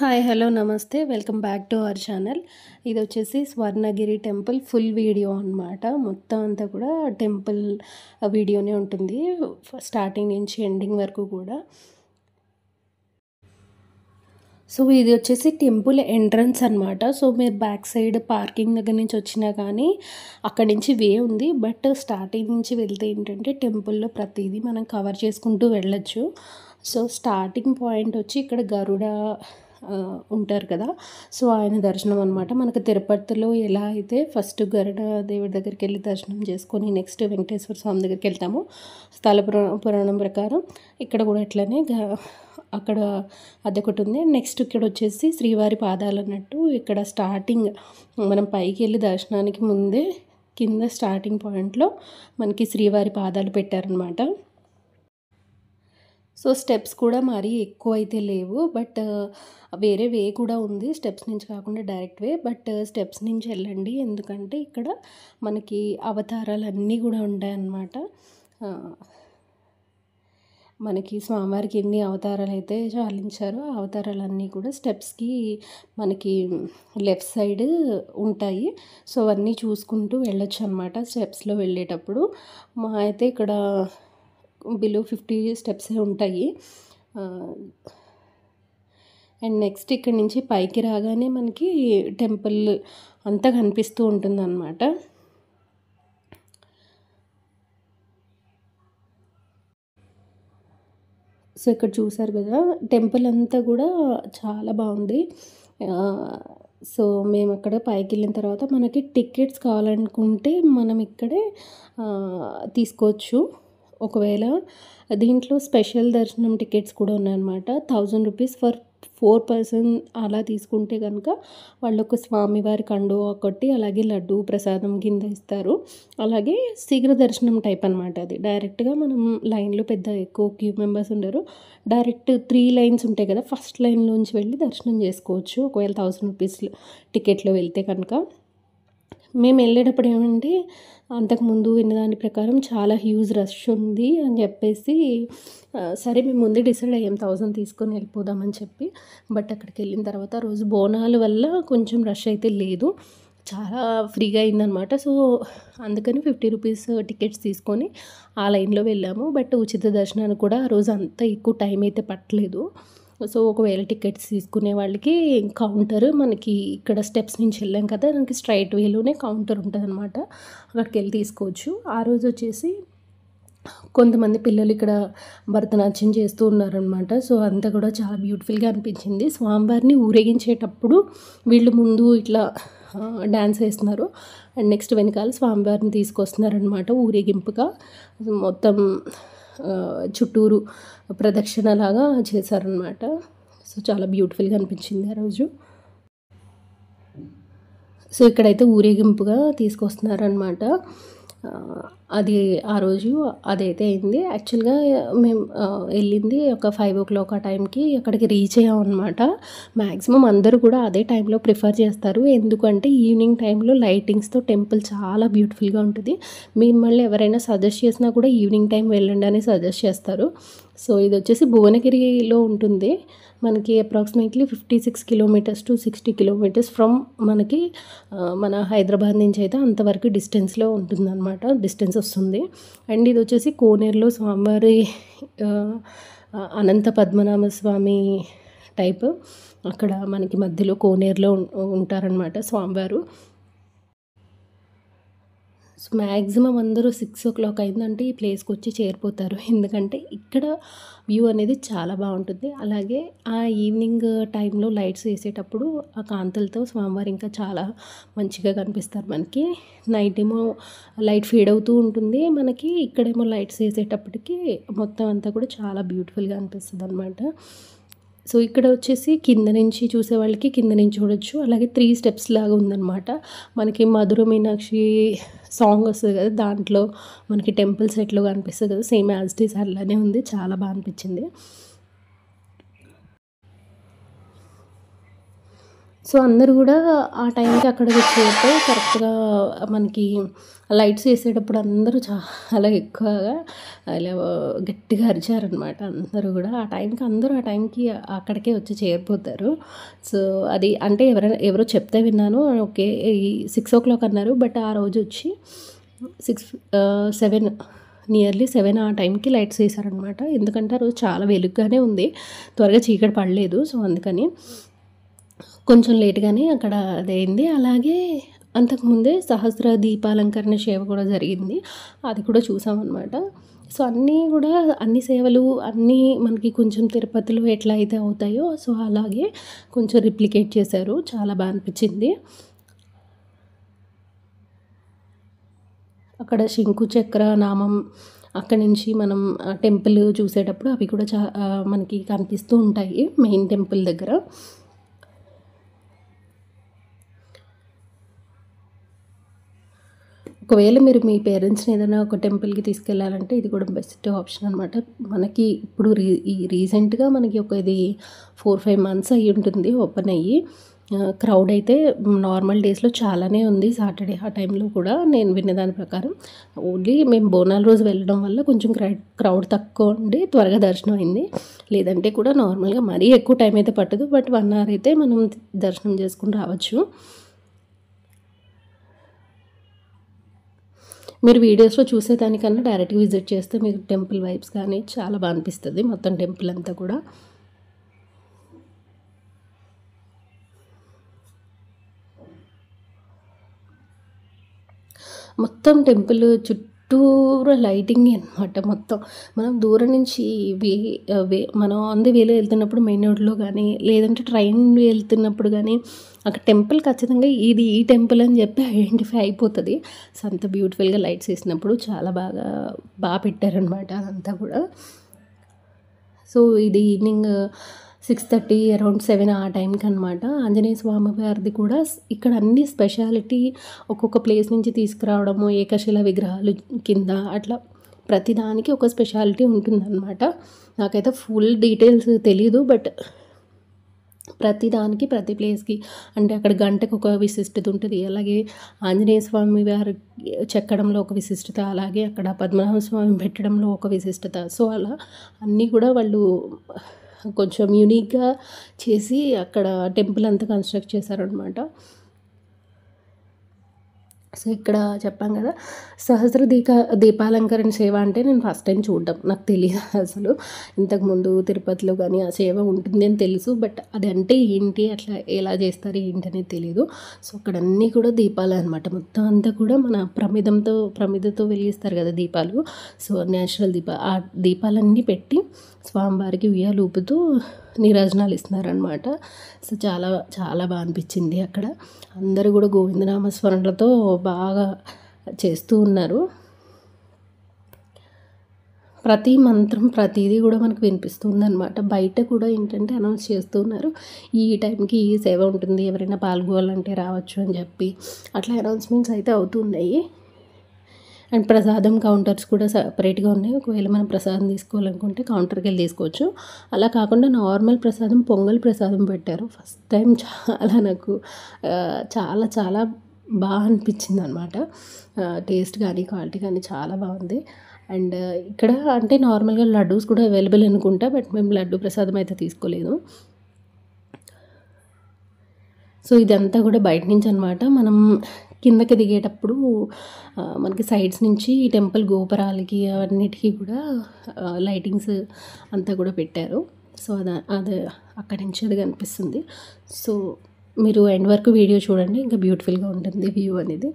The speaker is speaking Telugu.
హాయ్ హలో నమస్తే welcome back to our channel ఇది వచ్చేసి స్వర్ణగిరి టెంపుల్ ఫుల్ వీడియో అనమాట మొత్తం అంతా కూడా టెంపుల్ వీడియోనే ఉంటుంది స్టార్టింగ్ నుంచి ఎండింగ్ వరకు కూడా సో ఇది వచ్చేసి టెంపుల్ ఎంట్రన్స్ అనమాట సో మీరు బ్యాక్ సైడ్ పార్కింగ్ దగ్గర నుంచి వచ్చినా కానీ అక్కడి నుంచి వే ఉంది బట్ స్టార్టింగ్ నుంచి వెళ్తే ఏంటంటే టెంపుల్లో ప్రతిదీ మనం కవర్ చేసుకుంటూ వెళ్ళచ్చు సో స్టార్టింగ్ పాయింట్ వచ్చి ఇక్కడ గరుడ ఉంటారు కదా సో ఆయన దర్శనం అనమాట మనకు తిరుపతిలో ఎలా అయితే ఫస్ట్ గరుడ దేవుడి దగ్గరికి వెళ్ళి దర్శనం చేసుకొని నెక్స్ట్ వెంకటేశ్వర స్వామి దగ్గరికి వెళ్తాము స్థల పురాణం ప్రకారం ఇక్కడ కూడా ఇట్లానే అక్కడ ఒకటి ఉంది నెక్స్ట్ ఇక్కడ వచ్చేసి శ్రీవారి పాదాలు అన్నట్టు ఇక్కడ స్టార్టింగ్ మనం పైకి వెళ్ళి దర్శనానికి ముందే కింద స్టార్టింగ్ పాయింట్లో మనకి శ్రీవారి పాదాలు పెట్టారనమాట సో స్టెప్స్ కూడా మరీ ఎక్కువ అయితే లేవు బట్ వేరే వే కూడా ఉంది స్టెప్స్ నుంచి కాకుండా డైరెక్ట్ వే బట్ స్టెప్స్ నుంచి వెళ్ళండి ఎందుకంటే ఇక్కడ మనకి అవతారాలన్నీ కూడా ఉంటాయన్నమాట మనకి స్వామివారికి ఎన్ని అవతారాలు అయితే చాలించారో ఆ అవతారాలన్నీ కూడా స్టెప్స్కి మనకి లెఫ్ట్ సైడ్ ఉంటాయి సో అవన్నీ చూసుకుంటూ వెళ్ళొచ్చు అనమాట స్టెప్స్లో వెళ్ళేటప్పుడు మా అయితే ఇక్కడ బిలో ఫిఫ్టీ స్టెప్స్ ఉంటాయి అండ్ నెక్స్ట్ ఇక్కడ నుంచి పైకి రాగానే మనకి టెంపుల్ అంతా కనిపిస్తూ ఉంటుంది అనమాట సో ఇక్కడ చూసారు కదా టెంపుల్ అంతా కూడా చాలా బాగుంది సో మేము అక్కడ పైకి వెళ్ళిన తర్వాత మనకి టికెట్స్ కావాలనుకుంటే మనం ఇక్కడే తీసుకోవచ్చు ఒకవేళ దీంట్లో స్పెషల్ దర్శనం టికెట్స్ కూడా ఉన్నాయన్నమాట thousand rupees for four person అలా తీసుకుంటే కనుక వాళ్ళొక స్వామివారి కండు ఒకటి అలాగే లడ్డు ప్రసాదం కింద ఇస్తారు అలాగే శీఘ్ర దర్శనం టైప్ అనమాట అది డైరెక్ట్గా మనం లైన్లో పెద్ద ఎక్కువ క్యూ మెంబర్స్ ఉండరు డైరెక్ట్ త్రీ లైన్స్ ఉంటాయి కదా ఫస్ట్ లైన్లోంచి వెళ్ళి దర్శనం చేసుకోవచ్చు ఒకవేళ థౌసండ్ రూపీస్ టికెట్లో వెళ్తే కనుక మేము వెళ్ళేటప్పుడు ఏమంటే అంతకుముందు విన్నదాని ప్రకారం చాలా హ్యూజ్ రష్ ఉంది అని చెప్పేసి సరే మేము ముందే డిసైడ్ అయ్యాం థౌజండ్ తీసుకొని వెళ్ళిపోదామని చెప్పి బట్ అక్కడికి వెళ్ళిన తర్వాత రోజు బోనాల వల్ల కొంచెం రష్ అయితే లేదు చాలా ఫ్రీగా అయిందనమాట సో అందుకని ఫిఫ్టీ రూపీస్ టికెట్స్ తీసుకొని ఆ లైన్లో వెళ్ళాము బట్ ఉచిత దర్శనానికి కూడా ఆ రోజు అంత ఎక్కువ టైం అయితే పట్టలేదు సో ఒకవేళ టికెట్స్ తీసుకునే వాళ్ళకి కౌంటర్ మనకి ఇక్కడ స్టెప్స్ నుంచి వెళ్ళాం కదా దానికి స్ట్రైట్ వేలోనే కౌంటర్ ఉంటుంది అనమాట అక్కడికి వెళ్ళి తీసుకోవచ్చు ఆ రోజు వచ్చేసి కొంతమంది పిల్లలు ఇక్కడ భరతనాట్యం చేస్తూ ఉన్నారనమాట సో అంతా కూడా చాలా బ్యూటిఫుల్గా అనిపించింది స్వామివారిని ఊరేగించేటప్పుడు వీళ్ళు ముందు ఇట్లా డ్యాన్స్ వేస్తున్నారు అండ్ నెక్స్ట్ వెనకాల స్వామివారిని తీసుకొస్తున్నారనమాట ఊరేగింపుగా మొత్తం చుట్టూరు ప్రదక్షిణలాగా చేశారనమాట సో చాలా బ్యూటిఫుల్గా అనిపించింది ఆ రోజు సో ఇక్కడైతే ఊరేగింపుగా తీసుకొస్తున్నారనమాట అది ఆ రోజు అదైతే అయింది యాక్చువల్గా మేము వెళ్ళింది ఒక ఫైవ్ ఓ క్లాక్ ఆ టైంకి అక్కడికి రీచ్ అయ్యాం అనమాట మ్యాక్సిమం అందరూ కూడా అదే టైంలో ప్రిఫర్ చేస్తారు ఎందుకంటే ఈవినింగ్ టైంలో లైటింగ్స్తో టెంపుల్ చాలా బ్యూటిఫుల్గా ఉంటుంది మిమ్మల్ని ఎవరైనా సజెస్ట్ చేసినా కూడా ఈవినింగ్ టైం వెళ్ళండి అని సజెస్ట్ చేస్తారు సో ఇది వచ్చేసి భువనగిరిలో ఉంటుంది మనకి approximately fifty six kilometers to sixty kilometers from మనకి మన హైదరాబాద్ నుంచి అయితే అంతవరకు డిస్టెన్స్లో ఉంటుందన్నమాట డిస్టెన్స్ వస్తుంది అండ్ ఇది వచ్చేసి కోనేరులో స్వామివారి అనంత పద్మనాభ స్వామి టైప్ అక్కడ మనకి మధ్యలో కోనేరులో ఉంటారనమాట స్వామివారు సో మ్యాక్సిమం అందరూ సిక్స్ ఓ క్లాక్ అయిందంటే ఈ ప్లేస్కి వచ్చి చేరిపోతారు ఎందుకంటే ఇక్కడ వ్యూ అనేది చాలా బాగుంటుంది అలాగే ఆ ఈవినింగ్ టైంలో లైట్స్ వేసేటప్పుడు ఆ కాంతులతో స్వామివారు ఇంకా చాలా మంచిగా కనిపిస్తారు మనకి నైట్ ఏమో లైట్ ఫీడ్ అవుతూ ఉంటుంది మనకి ఇక్కడేమో లైట్స్ వేసేటప్పటికి మొత్తం అంతా కూడా చాలా బ్యూటిఫుల్గా అనిపిస్తుంది అనమాట సో ఇక్కడ వచ్చేసి కింద నుంచి చూసే వాళ్ళకి కింద నుంచి చూడొచ్చు అలాగే త్రీ స్టెప్స్ లాగా ఉందన్నమాట మనకి మధుర మీనాక్షి సాంగ్ వస్తుంది కదా దాంట్లో మనకి టెంపుల్స్ ఎట్లా కనిపిస్తుంది కదా సేమ్ యాజ్ డీస్ అలానే ఉంది చాలా బాగా అనిపించింది సో అందరు కూడా ఆ టైంకి అక్కడికి వచ్చేస్తే కరెక్ట్గా మనకి లైట్స్ వేసేటప్పుడు అందరూ చాలా ఎక్కువగా అలా గట్టిగా అరిచారనమాట అందరూ కూడా ఆ టైంకి అందరూ ఆ టైంకి అక్కడికే వచ్చి చేరిపోతారు సో అది అంటే ఎవరైనా ఎవరో చెప్తే విన్నాను ఓకే సిక్స్ ఓ క్లాక్ అన్నారు బట్ ఆ రోజు వచ్చి సిక్స్ సెవెన్ నియర్లీ సెవెన్ ఆ టైంకి లైట్స్ వేశారనమాట ఎందుకంటే ఆ రోజు చాలా వెలుగ్గానే ఉంది త్వరగా చీకటి పడలేదు సో అందుకని కొంచెం లేట్గానే అక్కడ అదైంది అలాగే అంతకుముందే సహస్ర దీపాలంకరణ సేవ కూడా జరిగింది అది కూడా చూసామన్నమాట సో అన్నీ కూడా అన్ని సేవలు అన్నీ మనకి కొంచెం తిరుపతిలో ఎట్లా అయితే అవుతాయో సో అలాగే కొంచెం రిప్లికేట్ చేశారు చాలా బాగా అనిపించింది అక్కడ శంకు చక్ర నామం అక్కడి నుంచి మనం టెంపుల్ చూసేటప్పుడు అవి కూడా చా మనకి కనిపిస్తూ ఉంటాయి మెయిన్ టెంపుల్ దగ్గర ఒకవేళ మీరు మీ పేరెంట్స్ని ఏదైనా ఒక టెంపుల్కి తీసుకెళ్ళాలంటే ఇది కూడా బెస్ట్ ఆప్షన్ అనమాట మనకి ఇప్పుడు రీ ఈ రీసెంట్గా మనకి ఒక ఇది ఫోర్ ఫైవ్ మంత్స్ అయ్యి ఉంటుంది ఓపెన్ అయ్యి క్రౌడ్ అయితే నార్మల్ డేస్లో చాలానే ఉంది సాటర్డే ఆ టైంలో కూడా నేను విన్నదాని ప్రకారం ఓన్లీ మేము బోనాల రోజు వెళ్ళడం వల్ల కొంచెం క్రౌడ్ తక్కువ ఉండి త్వరగా దర్శనం అయింది లేదంటే కూడా నార్మల్గా మరీ ఎక్కువ టైం అయితే పట్టదు బట్ వన్ అవర్ అయితే మనం దర్శనం చేసుకుని రావచ్చు మీరు వీడియోస్లో చూసేదానికన్నా డైరెక్ట్గా విజిట్ చేస్తే మీకు టెంపుల్ వైబ్స్ కానీ చాలా బాగా అనిపిస్తుంది మొత్తం టెంపుల్ అంతా కూడా మొత్తం టెంపుల్ చుట్టూ చుట్టూరు లైటింగ్ అనమాట మొత్తం మనం దూరం నుంచి వే వే మనం ఆన్ ది వేలో వెళ్తున్నప్పుడు మెయిన్ రోడ్లో కానీ లేదంటే ట్రైన్ వెళ్తున్నప్పుడు కానీ అక్కడ టెంపుల్ ఖచ్చితంగా ఇది ఈ టెంపుల్ అని చెప్పి ఐడెంటిఫై అయిపోతుంది సో అంత బ్యూటిఫుల్గా లైట్స్ వేసినప్పుడు చాలా బాగా బాగా పెట్టారనమాట అదంతా కూడా సో ఇది evening six thirty around seven ఆ టైంకి అనమాట ఆంజనేయ స్వామి వారిది కూడా ఇక్కడ అన్ని స్పెషాలిటీ ఒక్కొక్క ప్లేస్ నుంచి తీసుకురావడము ఏకశిల విగ్రహాలు కింద అట్లా ప్రతిదానికి ఒక స్పెషాలిటీ ఉంటుందన్నమాట నాకైతే ఫుల్ డీటెయిల్స్ తెలీదు బట్ ప్రతి దానికి ప్రతి ప్లేస్కి అంటే అక్కడ గంటకు ఒక విశిష్టత ఉంటుంది అలాగే ఆంజనేయ స్వామి వారి చెక్కడంలో ఒక విశిష్టత అలాగే అక్కడ పద్మనాభ స్వామి పెట్టడంలో ఒక విశిష్టత సో అలా అన్నీ కూడా వాళ్ళు కొంచెం యూనిక్గా చేసి అక్కడ టెంపుల్ అంతా కన్స్ట్రక్ట్ చేశారనమాట సో ఇక్కడ చెప్పాం కదా సహస్ర దీక దీపాలంకరణ సేవ అంటే నేను ఫస్ట్ టైం చూడడం నాకు తెలియదు అసలు ఇంతకుముందు తిరుపతిలో కానీ ఆ సేవ ఉంటుంది అని తెలుసు బట్ అది అంటే ఏంటి అట్లా ఎలా చేస్తారు ఏంటి అనేది తెలియదు సో అక్కడ అన్నీ కూడా దీపాలు అనమాట మొత్తం అంతా కూడా మన ప్రమిదంతో ప్రమిదతో వెలిగిస్తారు కదా దీపాలు సో న్యాచురల్ దీప ఆ దీపాలన్నీ పెట్టి స్వామివారికి ఉయ్యాలు ఊపుతూ నీరాజనాలు ఇస్తున్నారనమాట సో చాలా చాలా బాగా అనిపించింది అక్కడ అందరూ కూడా గోవిందనామస్మరణలతో బాగా చేస్తూ ఉన్నారు ప్రతి మంత్రం ప్రతిదీ కూడా మనకు వినిపిస్తుందన్నమాట బయట కూడా ఏంటంటే అనౌన్స్ చేస్తూ ఉన్నారు ఈ టైంకి ఈ సేవ ఉంటుంది ఎవరైనా పాల్గొవాలంటే రావచ్చు అని చెప్పి అట్లా అనౌన్స్మెంట్స్ అయితే అవుతున్నాయి అండ్ ప్రసాదం కౌంటర్స్ కూడా సపరేట్గా ఉన్నాయి ఒకవేళ మనం ప్రసాదం తీసుకోవాలనుకుంటే కౌంటర్కి వెళ్ళి తీసుకోవచ్చు అలా కాకుండా నార్మల్ ప్రసాదం పొంగల్ ప్రసాదం పెట్టారు ఫస్ట్ టైం చాలా నాకు చాలా చాలా బాగా అనిపించింది అనమాట టేస్ట్ కానీ క్వాలిటీ కానీ చాలా బాగుంది అండ్ ఇక్కడ అంటే నార్మల్గా లడ్డూస్ కూడా అవైలబుల్ అనుకుంటా బట్ మేము లడ్డు ప్రసాదం అయితే తీసుకోలేదు సో ఇదంతా కూడా బయట నుంచి అనమాట మనం కిందకి దిగేటప్పుడు మనకి సైడ్స్ నుంచి టెంపుల్ గోపురాలకి అవన్నిటికీ కూడా లైటింగ్స్ అంతా కూడా పెట్టారు సో అది అది అక్కడి నుంచి అది కనిపిస్తుంది సో మీరు ఎండ్ వరకు వీడియో చూడండి ఇంకా బ్యూటిఫుల్గా ఉంటుంది వ్యూ అనేది